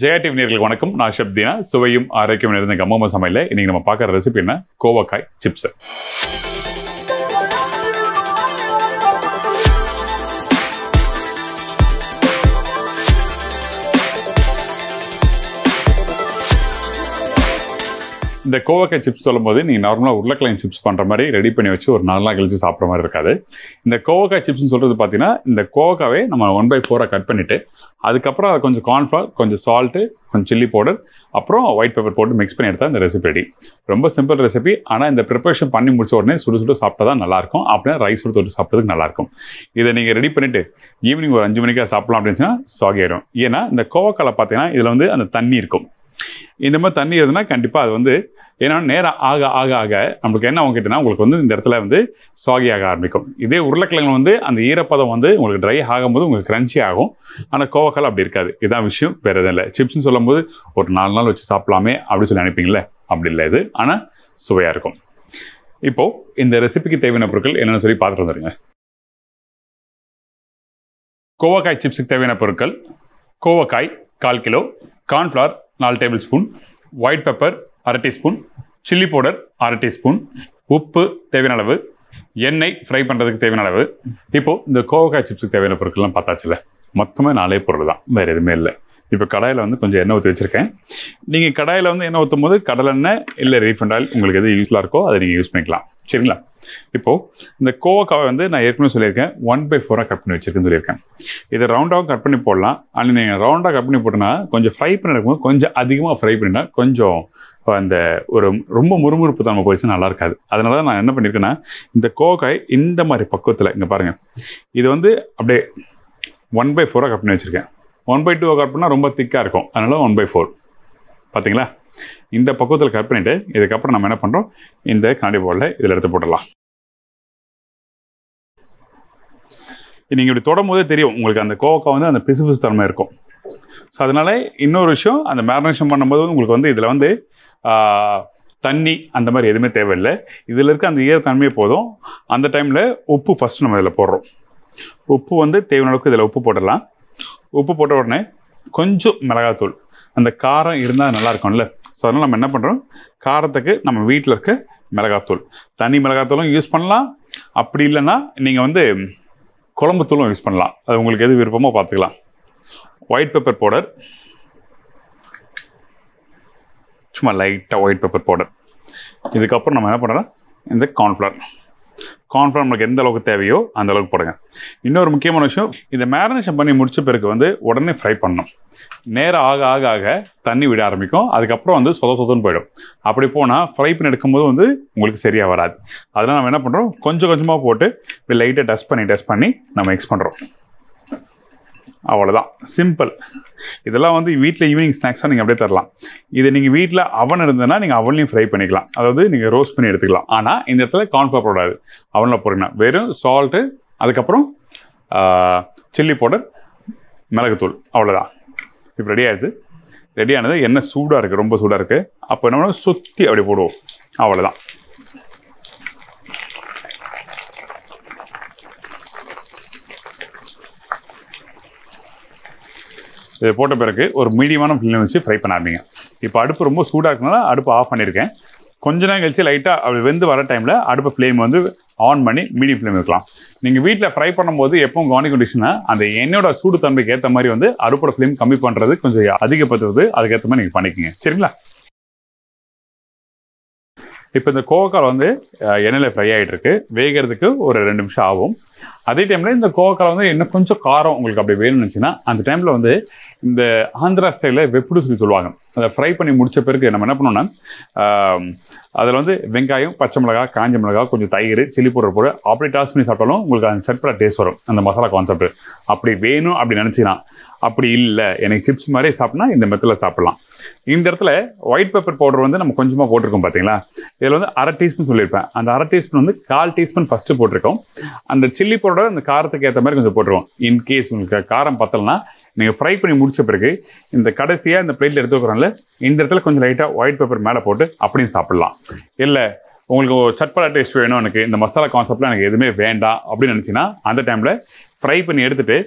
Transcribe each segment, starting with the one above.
ஜெயாட்டி நேர்களுக்கு வணக்கம் நான் ஷப்தினா சுவையும் ஆரோக்கியம் நிறைந்த கம்மம சமையல இன்னைக்கு நம்ம பார்க்குற ரெசிபி என்ன கோவக்காய் சிப்ஸ் இந்த கோவக்காய் சிப்ஸ் சொல்லும்போது நீங்கள் நார்மலாக உருளைக்கிழங்கு சிப்ஸ் பண்ணுற மாதிரி ரெடி பண்ணி வச்சு ஒரு நாலு நாள் கழிச்சு சாப்பிட்ற மாதிரி இருக்காது இந்த கோவக்காய் சிப்ஸ்னு சொல்கிறது பார்த்தீங்கன்னா இந்த கோவக்காவே நம்ம ஒன் பை ஃபோராக கட் பண்ணிவிட்டு அதுக்கப்புறம் அதை கொஞ்சம் கார்ன்ஃப்ளவர் கொஞ்சம் சால்ட்டு கொஞ்சம் சில்லி பவுடர் அப்புறம் ஒயிட் பேப்பர் போட்டு மிக்ஸ் பண்ணி எடுத்தால் இந்த ரெசிபி ரெடி ரொம்ப சிம்பிள் ரெசிபி ஆனால் இந்த ப்ரிப்பரேஷன் பண்ணி முடிச்ச உடனே சுடு சுட்டு சாப்பிட்டா தான் நல்லாயிருக்கும் அப்படின்னா ரைஸ் சுடு தொட்டு சாப்பிட்றதுக்கு நல்லாயிருக்கும் இதை நீங்கள் ரெடி பண்ணிவிட்டு ஈவினிங் ஒரு அஞ்சு மணிக்காக சாப்பிட்லாம் அப்படின்னு சாகி ஆயிடும் ஏன்னா இந்த கோவக்காலை பார்த்தீங்கன்னா இதில் வந்து அந்த தண்ணி இருக்கும் இந்த மாதிரி தண்ணி இருந்தால் கண்டிப்பாக அது வந்து ஏன்னா நேரம் ஆக ஆக ஆக நம்மளுக்கு என்ன அவங்க கேட்டீங்கன்னா உங்களுக்கு வந்து இந்த இடத்துல வந்து சுவாகி ஆக ஆரம்பிக்கும் இதே உருளைக்கிழங்கு வந்து அந்த ஈரப்பதம் வந்து உங்களுக்கு ட்ரை ஆகும்போது உங்களுக்கு கிரன்ச்சி ஆகும் ஆனால் கோவக்கால் அப்படி இருக்காது இதான் விஷயம் வேறு எதுவும் இல்லை சிப்ஸ்னு சொல்லும்போது ஒரு நாலு நாள் வச்சு சாப்பிடலாமே அப்படின்னு சொல்லி நினைப்பீங்களே அப்படி இல்லை இது ஆனால் சுவையாக இருக்கும் இப்போது இந்த ரெசிபிக்கு தேவையான பொருட்கள் என்னென்னு சொல்லி பார்த்துட்டு வந்துருங்க கோவக்காய் சிப்ஸுக்கு தேவையான பொருட்கள் கோவக்காய் கால் கிலோ கார்ன்ஃப்ளவர் நாலு டேபிள் ஸ்பூன் ஒயிட் பெப்பர் அரை டீஸ்பூன் சில்லி பவுடர் அரை டீஸ்பூன் உப்பு தேவையான அளவு எண்ணெய் ஃப்ரை பண்ணுறதுக்கு தேவையான அளவு இப்போது இந்த கோவக்காய் சிப்ஸுக்கு தேவையான பொருட்கள்லாம் பார்த்தாச்சுல மொத்தமே நாலே பொருள் தான் வேறு எதுவுமே இல்லை இப்போ கடாயில் வந்து கொஞ்சம் எண்ணெய் ஊற்றி வச்சுருக்கேன் நீங்கள் கடாயில் வந்து எண்ணெய் ஊற்றும் போது கடலெண்ணெய் இல்லை ரீஃபண்ட் ஆயில் உங்களுக்கு எது யூஸ்ஃபுல்லாக இருக்கோ அதை நீங்கள் யூஸ் பண்ணிக்கலாம் சரிங்களா இப்போ இந்த கோவக்காவை வந்து நான் ஏற்கனவே சொல்லியிருக்கேன் ஒன் பை ஃபோராக கட் பண்ணி வச்சிருக்கேன்னு சொல்லியிருக்கேன் இதை ரவுண்டாகவும் கட் பண்ணி போடலாம் அண்ட் நீங்கள் ரவுண்டாக கட் பண்ணி போட்டோன்னா கொஞ்சம் ஃப்ரை பண்ணி இருக்கும்போது கொஞ்சம் அதிகமாக ஃப்ரை பண்ணினா கொஞ்சம் அந்த ஒரு ரொம்ப முறுமுறுப்பு தான் போயிடுச்சு நல்லா இருக்காது அதனால தான் நான் என்ன பண்ணியிருக்கேன்னா இந்த கோவக்காய் இந்த மாதிரி பக்குவத்தில் இங்கே பாருங்கள் இது வந்து அப்படியே ஒன் பை ஃபோராக கட் பண்ணி வச்சுருக்கேன் ஒன் பை டூவாக கட் பண்ணால் ரொம்ப திக்காக இருக்கும் அதனால் ஒன் பை ஃபோர் பார்த்தீங்களா இந்த பக்குவத்தில் கட் பண்ணிவிட்டு இதுக்கப்புறம் நம்ம என்ன பண்ணுறோம் இந்த கண்ணாடி பாலில் இதில் எடுத்து போட்டுடலாம் நீங்கள் இப்படி தொடரும் போதே தெரியும் உங்களுக்கு அந்த கோவக்காய் வந்து அந்த பிசு பிசு தன்மை இருக்கும் ஸோ அதனால் இன்னொரு விஷயம் அந்த மேரினேஷன் பண்ணும்போது உங்களுக்கு வந்து இதில் வந்து தண்ணி அந்த மாதிரி எதுவுமே தேவையில்லை இதில் இருக்க அந்த ஈரத்தன்மையே போதும் அந்த டைமில் உப்பு ஃபஸ்ட்டு நம்ம இதில் போடுறோம் உப்பு வந்து தேவையான அளவுக்கு இதில் உப்பு போட்டுடலாம் உப்பு போட்ட உடனே கொஞ்சம் மிளகாத்தூள் அந்த காரம் இருந்தால் நல்லா இருக்கும்ல ஸோ அதனால் நம்ம என்ன பண்ணுறோம் காரத்துக்கு நம்ம வீட்டில் இருக்க மிளகாத்தூள் தனி மிளகாத்தூளும் யூஸ் பண்ணலாம் அப்படி இல்லைன்னா நீங்கள் வந்து குழம்பு தூளும் யூஸ் பண்ணலாம் அது உங்களுக்கு எது விருப்பமோ பார்த்துக்கலாம் ஒயிட் பெப்பர் பவுடர் சும்மா லைட்டாக ஒயிட் பெப்பர் பவுடர் இதுக்கப்புறம் நம்ம என்ன பண்ணுறோம் இந்த கார்ன்ஃப்ளவர் கான்ஃபார்ம் நமக்கு எந்த அளவுக்கு தேவையோ அந்த அளவுக்கு போடுங்க இன்னொரு முக்கியமான விஷயம் இந்த மேரினேஷன் பண்ணி முடிச்ச பிறகு வந்து உடனே ஃப்ரை பண்ணணும் நேரம் ஆக ஆக ஆக தண்ணி விட ஆரம்பிக்கும் அதுக்கப்புறம் வந்து சொத சொதன்னு போயிடும் அப்படி போனால் ஃப்ரை பண்ணி எடுக்கும்போது வந்து உங்களுக்கு சரியாக வராது அதெல்லாம் நம்ம என்ன பண்ணுறோம் கொஞ்சம் கொஞ்சமாக போட்டு லைட்டாக டஸ்ட் பண்ணி டஸ்ட் பண்ணி நம்ம மிக்ஸ் பண்ணுறோம் அவ்வளோதான் சிம்பிள் இதெல்லாம் வந்து வீட்டில் ஈவினிங் ஸ்நாக்ஸாக நீங்கள் அப்படியே தரலாம் இது நீங்கள் வீட்டில் அவன் இருந்ததுன்னா நீங்கள் அவனையும் ஃப்ரை பண்ணிக்கலாம் அதாவது நீங்கள் ரோஸ்ட் பண்ணி எடுத்துக்கலாம் ஆனால் இந்த இடத்துல கார்ன்ஃப்ளவர் போடாது அவனில் போடுங்கன்னா வெறும் சால்ட்டு அதுக்கப்புறம் சில்லி பவுடர் மிளகுத்தூள் அவ்வளோதான் இப்போ ரெடி ஆகிடுது ரெடியானது என்ன சூடாக இருக்குது ரொம்ப சூடாக இருக்குது அப்போ என்ன சுற்றி அப்படி போடுவோம் அவ்வளோதான் இது போட்ட பிறகு ஒரு மீடியமான ஃபில்லில் வச்சு ஃப்ரை பண்ண ஆரம்பிங்க இப்போ அடுப்பு ரொம்ப சூடாக இருக்கனால அடுப்பு ஆஃப் பண்ணியிருக்கேன் கொஞ்ச நேரம் கழிச்சு லைட்டாக அப்படி வெந்து வர டைமில் அடுப்பு ஃப்ளேம் வந்து ஆன் பண்ணி மீடியம் ஃப்ளேம் வைக்கலாம் நீங்கள் வீட்டில் ஃப்ரை பண்ணும்போது எப்பவும் கவனிக்கொண்டிச்சுன்னா அந்த எண்ணெயோட சூடு தன்மைக்கு ஏற்ற மாதிரி வந்து அடுப்போட ஃப்ளேம் கம்மி பண்ணுறது கொஞ்சம் அதிகப்படுத்துறது அதுக்கேற்ற மாதிரி நீங்கள் பண்ணிக்கோங்க சரிங்களா இப்போ இந்த கோவக்கால் வந்து எண்ணெயில் ஃப்ரை ஆகிட்டு இருக்கு வேகிறதுக்கு ஒரு ரெண்டு நிமிஷம் ஆகும் அதே டைமில் இந்த கோவக்கால் வந்து இன்னும் கொஞ்சம் காரம் உங்களுக்கு அப்படி வேணும்னு நினச்சின்னா அந்த டைமில் வந்து இந்த ஆந்திரா ஸ்டைலில் வெப்புடு சொல்லி சொல்லுவாங்க அதை ஃப்ரை பண்ணி முடித்த பிறகு நம்ம என்ன பண்ணோம்னா அதில் வந்து வெங்காயம் பச்சை மிளகா காஞ்ச மிளகா கொஞ்சம் தயிர் சில்லி பவுடர் போடு அப்படி டாஸ் பண்ணி சாப்பிட்டாலும் உங்களுக்கு அந்த சட்பரா டேஸ்ட் வரும் அந்த மசாலா கான்செப்ட் அப்படி வேணும் அப்படி நினச்சிங்கன்னா அப்படி இல்லை எனக்கு சிப்ஸ் மாதிரி சாப்பிட்னா இந்த மெத்தில் சாப்பிட்லாம் இந்த இடத்துல ஒயிட் பெப்பர் பவுடர் வந்து நம்ம கொஞ்சமாக போட்டிருக்கோம் பார்த்தீங்களா இதில் வந்து அரை டீஸ்பூன் சொல்லியிருப்பேன் அந்த அரை டீஸ்பூன் வந்து கால் டீஸ்பூன் ஃபஸ்ட்டு போட்டிருக்கோம் அந்த சில்லி பவுடர் அந்த காரத்துக்கு ஏற்ற மாதிரி கொஞ்சம் போட்டுருவோம் இன்கேஸ் உங்களுக்கு காரம் பத்தலைன்னா நீங்கள் ஃப்ரை பண்ணி முடிச்ச பிறகு இந்த கடைசியாக இந்த பிளேட்டில் எடுத்துக்கிறோம்ல இந்த இடத்துல கொஞ்சம் லைட்டாக ஒயிட் பேப்பர் மேலே போட்டு அப்படியும் சாப்பிட்லாம் இல்லை உங்களுக்கு சட்பலா டேஸ்ட் வேணும் எனக்கு இந்த மசாலா கான்செப்ட்லாம் எனக்கு எதுவுமே வேண்டாம் அப்படின்னு நினச்சிங்கன்னா அந்த டைமில் ஃப்ரை பண்ணி எடுத்துகிட்டு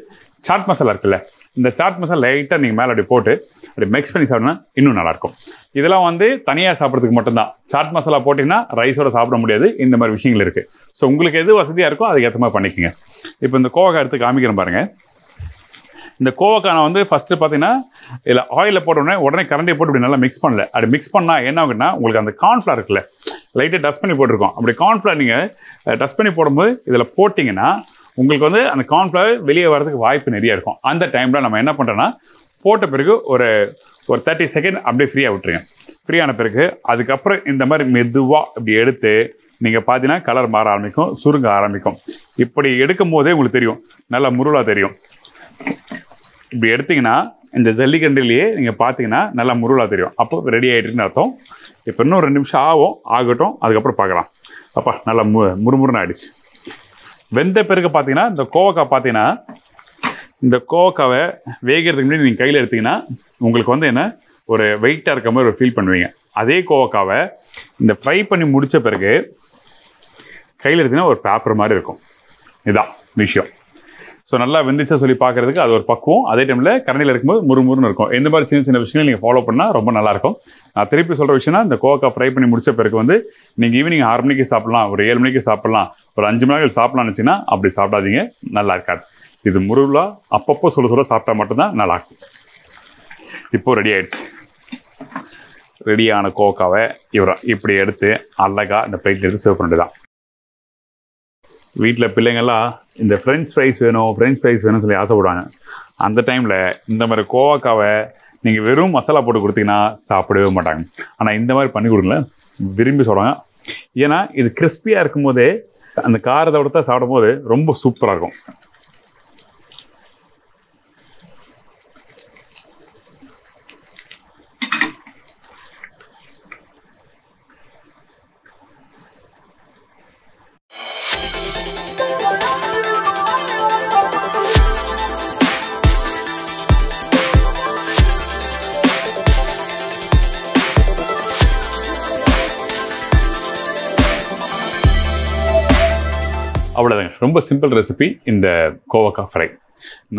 சாட் மசாலா இருக்குல்ல இந்த சாட் மசாலா லைட்டாக நீங்கள் மேலே அப்படி போட்டு அப்படி மிக்ஸ் பண்ணி சாப்பிட்னா இன்னும் நல்லாயிருக்கும் இதெல்லாம் வந்து தனியாக சாப்பிட்றதுக்கு மட்டும்தான் சாட் மசாலா போட்டிங்கன்னா ரைஸோட சாப்பிட முடியாது இந்த மாதிரி விஷயங்கள் இருக்குது ஸோ உங்களுக்கு எது வசதியாக இருக்கோ அதுக்கு ஏற்ற மாதிரி பண்ணிக்கோங்க இப்போ இந்த கோவக்காய் எடுத்து காமிக்கிறேன் பாருங்கள் இந்த கோவக்கானை வந்து ஃபஸ்ட்டு பார்த்தீங்கன்னா இதில் ஆயிலில் போட்டோடனே உடனே கரண்டியை போட்டு இப்படி நல்லா மிக்ஸ் பண்ணல அப்படி மிக்ஸ் பண்ணால் என்ன ஆகுனா உங்களுக்கு அந்த கார்ன்ஃப்ளார் இருக்குல்ல லைட்டாக டஸ்ட் பண்ணி போட்டிருக்கோம் அப்படி கார்ன்ஃப்ளார் நீங்கள் டஸ்ட் பண்ணி போடும்போது இதில் போட்டிங்கன்னா உங்களுக்கு வந்து அந்த கார்ன்ஃப்ளவர் வெளியே வரதுக்கு வாய்ப்பு நிறைய இருக்கும் அந்த டைமில் நம்ம என்ன பண்ணுறோன்னா போட்ட பிறகு ஒரு ஒரு தேர்ட்டி செகண்ட் அப்படியே ஃப்ரீயாக விட்டுருங்க ஃப்ரீயான பிறகு அதுக்கப்புறம் இந்த மாதிரி மெதுவாக இப்படி எடுத்து நீங்கள் பார்த்தீங்கன்னா கலர் மாற ஆரம்பிக்கும் சுருங்க ஆரம்பிக்கும் இப்படி எடுக்கும் போதே உங்களுக்கு தெரியும் நல்லா முருளாக தெரியும் இப்படி எடுத்திங்கன்னா இந்த ஜல்லிக்கண்டுலேயே நீங்கள் பார்த்தீங்கன்னா நல்லா முருளாக தெரியும் அப்போ ரெடி ஆகிடுச்சுன்னு அர்த்தம் இப்போ இன்னும் ரெண்டு நிமிஷம் ஆகும் ஆகட்டும் அதுக்கப்புறம் பார்க்கலாம் அப்பா நல்லா மு முறுமுறுன்னு ஆகிடுச்சு வெந்த பிறகு பார்த்தீங்கன்னா இந்த கோவக்காய் பார்த்தீங்கன்னா இந்த கோவக்காவை வேகிறதுக்கு முன்னாடி நீங்கள் கையில் எடுத்திங்கன்னா உங்களுக்கு வந்து என்ன ஒரு வெயிட்டாக இருக்க மாதிரி ஒரு ஃபீல் பண்ணுவீங்க அதே கோவக்காவை இந்த ஃப்ரை பண்ணி முடித்த பிறகு கையில் எடுத்திங்கன்னா ஒரு பேப்பர் மாதிரி இருக்கும் இதுதான் விஷயம் ஸோ நல்லா வெந்துச்சா சொல்லி பார்க்குறதுக்கு அது ஒரு பக்குவம் அதே டைமில் கரண்டியில் இருக்கும்போது முறுமுறுன்னு இருக்கும் இந்த மாதிரி சின்ன சின்ன விஷயங்கள் நீங்கள் ஃபாலோ பண்ணால் ரொம்ப நல்லாயிருக்கும் நான் திருப்பி சொல்கிற விஷயம்னா இந்த கோக்கா ஃப்ரை பண்ணி முடிச்ச பிறகு வந்து நீங்கள் ஈவினிங் ஆறு மணிக்கு சாப்பிட்லாம் ஒரு ஏழு மணிக்கு சாப்பிட்லாம் ஒரு அஞ்சு மணி நேரம் சாப்பிட்லாம்னு வச்சுன்னா அப்படி சாப்பிடாதீங்க நல்லா இருக்காது இது முருகலாக அப்பப்போ சொல்ல சொல்ல சாப்பிட்டா மட்டும்தான் நல்லா இருக்கும் இப்போது ரெடி ஆகிடுச்சு ரெடியான கோக்காவை இவரை இப்படி எடுத்து அழகாக இந்த பிளேட்டில் எடுத்து சேவ் பண்ணிட்டு தான் வீட்டில் பிள்ளைங்கள்லாம் இந்த ஃப்ரெஞ்ச் ஃப்ரைஸ் வேணும் ஃப்ரெஞ்ச் ஃப்ரைஸ் வேணும்னு சொல்லி ஆசைப்படுவாங்க அந்த டைமில் இந்த மாதிரி கோவாக்காவை நீங்கள் வெறும் மசாலா போட்டு கொடுத்தீங்கன்னா சாப்பிடவே மாட்டாங்க ஆனால் இந்த மாதிரி பண்ணி கொடுங்கல விரும்பி சொல்கிறாங்க ஏன்னா இது கிறிஸ்பியாக இருக்கும்போதே அந்த காரத்தை விடத்தான் சாப்பிடும்போது ரொம்ப சூப்பராக இருக்கும் அவ்வளோதாங்க ரொம்ப சிம்பிள் ரெசிபி இந்த கோவக்காய் ஃப்ரை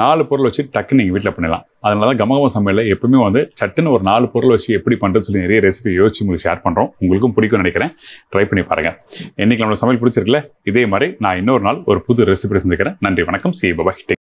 நாலு பொருள் வச்சு டக்குன்னு நீங்கள் வீட்டில் பண்ணலாம் அதனால தான் கமகம சமையலில் எப்பவுமே வந்து சட்டுன்னு ஒரு நாலு பொருள் வச்சு எப்படி பண்ணுறது சொல்லி நிறைய ரெசிபி யோசிச்சு உங்களுக்கு ஷேர் பண்ணுறோம் உங்களுக்கும் பிடிக்கும் நினைக்கிறேன் ட்ரை பண்ணி பாருங்கள் இன்றைக்கி நம்மளோட சமையல் பிடிச்சிருக்குல்ல இதே மாதிரி நான் இன்னொரு நாள் ஒரு புது ரெசிபி சந்திக்கிறேன் நன்றி வணக்கம் சி பபாய்